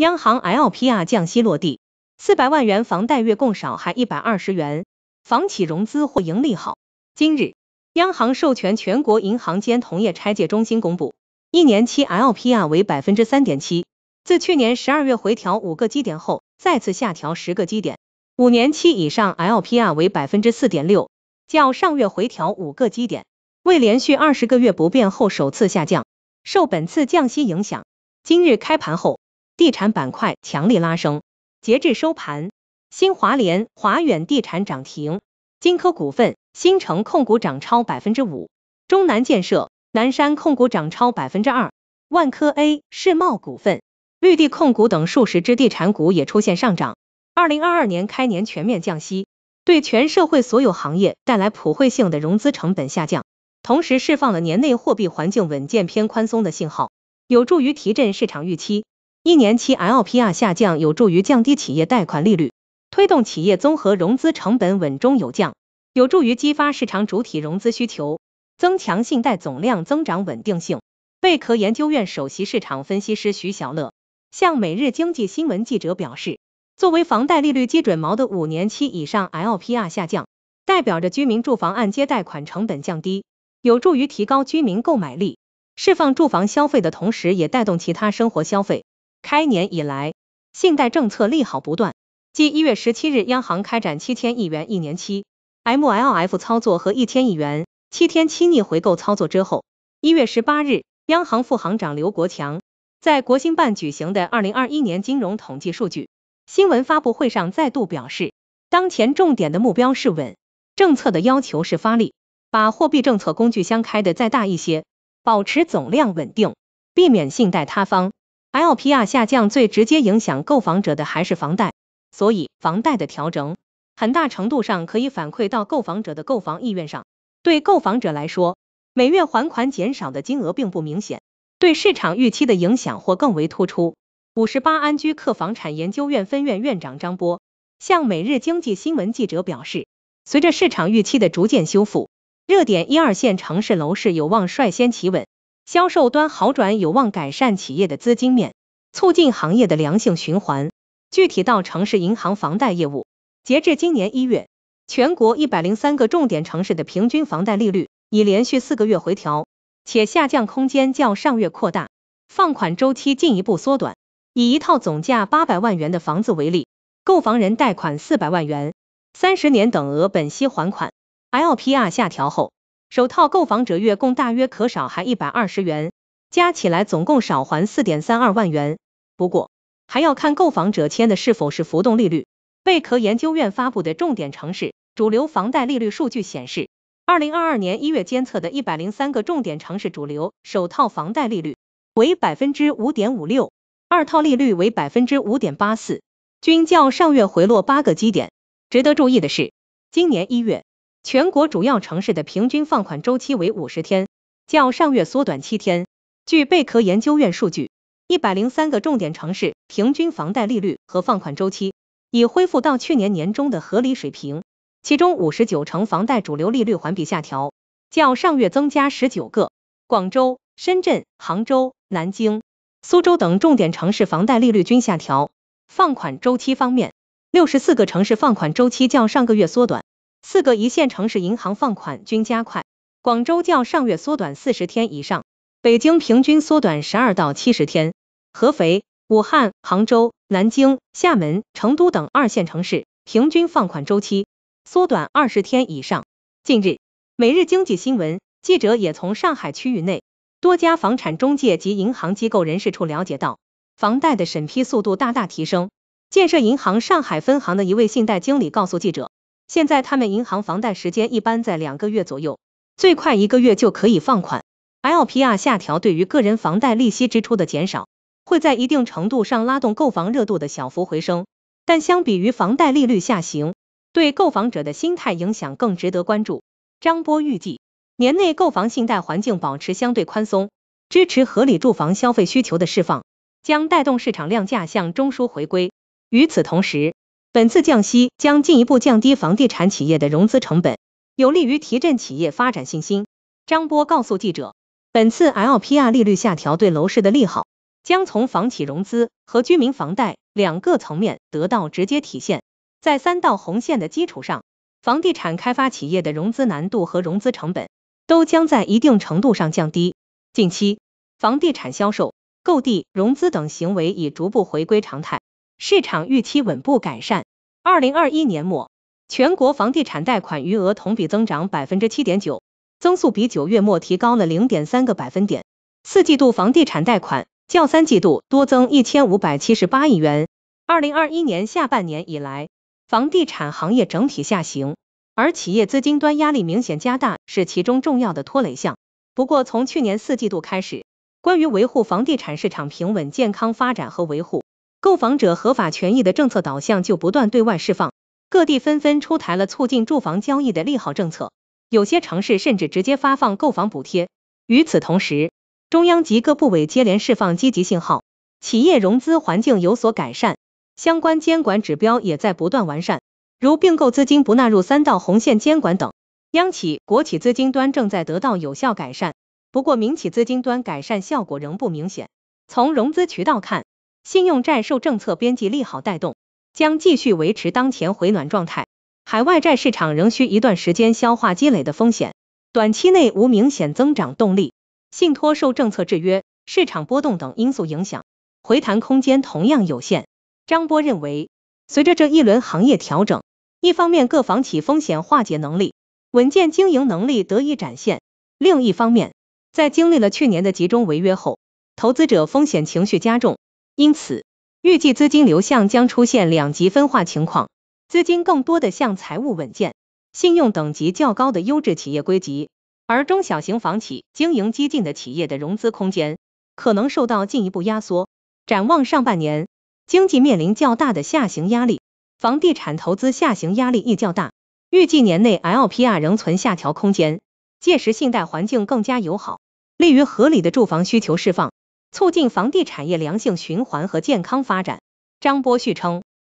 央行 LPR 降息落地，四百万元房贷月供少还一百二十元，房企融资或盈利好。今日，央行授权全国银行间同业拆借中心公布，一年期 LPR 为百分之三点七，自去年十二月回调五个基点后，再次下调十个基点。五年期以上 LPR 为百分之四点六，较上月回调五个基点，为连续二十个月不变后首次下降。受本次降息影响，今日开盘后。地产板块强力拉升，截至收盘，新华联、华远地产涨停，金科股份、新城控股涨超百分之五，中南建设、南山控股涨超百分之二，万科 A、世茂股份、绿地控股等数十只地产股也出现上涨。二零二二年开年全面降息，对全社会所有行业带来普惠性的融资成本下降，同时释放了年内货币环境稳健偏宽松的信号，有助于提振市场预期。一年期 LPR 下降有助于降低企业贷款利率，推动企业综合融资成本稳中有降，有助于激发市场主体融资需求，增强信贷总量增长稳定性。贝壳研究院首席市场分析师徐小乐向每日经济新闻记者表示，作为房贷利率基准锚的五年期以上 LPR 下降，代表着居民住房按揭贷款成本降低，有助于提高居民购买力，释放住房消费的同时，也带动其他生活消费。开年以来，信贷政策利好不断。继一月十七日央行开展七千亿元一年期 MLF 操作和一千亿元七天期逆回购操作之后，一月十八日，央行副行长刘国强在国新办举行的二零二一年金融统计数据新闻发布会上再度表示，当前重点的目标是稳，政策的要求是发力，把货币政策工具箱开的再大一些，保持总量稳定，避免信贷塌方。LPR 下降最直接影响购房者的还是房贷，所以房贷的调整，很大程度上可以反馈到购房者的购房意愿上。对购房者来说，每月还款减少的金额并不明显，对市场预期的影响或更为突出。五十八安居客房产研究院分院院长张波向每日经济新闻记者表示，随着市场预期的逐渐修复，热点一二线城市楼市有望率先企稳。销售端好转有望改善企业的资金面，促进行业的良性循环。具体到城市银行房贷业务，截至今年一月，全国一百零三个重点城市的平均房贷利率已连续四个月回调，且下降空间较上月扩大，放款周期进一步缩短。以一套总价八百万元的房子为例，购房人贷款四百万元，三十年等额本息还款，LPR 下调后。首套购房者月供大约可少还一百二十元，加起来总共少还四点三二万元。不过，还要看购房者签的是否是浮动利率。贝壳研究院发布的重点城市主流房贷利率数据显示，二零二二年一月监测的一百零三个重点城市主流首套房贷利率为百分之五点五六，二套利率为百分之五点八四，均较上月回落八个基点。值得注意的是，今年一月。全国主要城市的平均放款周期为五十天，较上月缩短七天。据贝壳研究院数据，一百零三个重点城市平均房贷利率和放款周期已恢复到去年年中的合理水平，其中五十九城房贷主流利率环比下调，较上月增加十九个。广州、深圳、杭州、南京、苏州等重点城市房贷利率均下调。放款周期方面，六十四个城市放款周期较上个月缩短。四个一线城市银行放款均加快，广州较上月缩短四十天以上，北京平均缩短十二到七十天，合肥、武汉、杭州、南京、厦门、成都等二线城市平均放款周期缩短二十天以上。近日，每日经济新闻记者也从上海区域内多家房产中介及银行机构人士处了解到，房贷的审批速度大大提升。建设银行上海分行的一位信贷经理告诉记者。现在他们银行房贷时间一般在两个月左右，最快一个月就可以放款。LPR 下调对于个人房贷利息支出的减少，会在一定程度上拉动购房热度的小幅回升。但相比于房贷利率下行，对购房者的心态影响更值得关注。张波预计，年内购房信贷环境保持相对宽松，支持合理住房消费需求的释放，将带动市场量价向中枢回归。与此同时，本次降息将进一步降低房地产企业的融资成本，有利于提振企业发展信心。张波告诉记者，本次 LPR 利率下调对楼市的利好，将从房企融资和居民房贷两个层面得到直接体现。在三道红线的基础上，房地产开发企业的融资难度和融资成本都将在一定程度上降低。近期，房地产销售、购地、融资等行为已逐步回归常态。市场预期稳步改善。二零二一年末，全国房地产贷款余额同比增长百分之七点九，增速比九月末提高了零点三个百分点。四季度房地产贷款较三季度多增一千五百七十八亿元。二零二一年下半年以来，房地产行业整体下行，而企业资金端压力明显加大是其中重要的拖累项。不过，从去年四季度开始，关于维护房地产市场平稳健康发展和维护。购房者合法权益的政策导向就不断对外释放，各地纷纷出台了促进住房交易的利好政策，有些城市甚至直接发放购房补贴。与此同时，中央及各部委接连释放积极信号，企业融资环境有所改善，相关监管指标也在不断完善，如并购资金不纳入三道红线监管等。央企、国企资金端正在得到有效改善，不过民企资金端改善效果仍不明显。从融资渠道看，信用债受政策边际利好带动，将继续维持当前回暖状态。海外债市场仍需一段时间消化积累的风险，短期内无明显增长动力。信托受政策制约、市场波动等因素影响，回弹空间同样有限。张波认为，随着这一轮行业调整，一方面各房企风险化解能力、稳健经营能力得以展现；另一方面，在经历了去年的集中违约后，投资者风险情绪加重。因此，预计资金流向将出现两极分化情况，资金更多的向财务稳健、信用等级较高的优质企业归集，而中小型房企、经营激进的企业的融资空间可能受到进一步压缩。展望上半年，经济面临较大的下行压力，房地产投资下行压力亦较大，预计年内 LPR 仍存下调空间，届时信贷环境更加友好，利于合理的住房需求释放。促进房地产业良性循环和健康发展，张波旭称。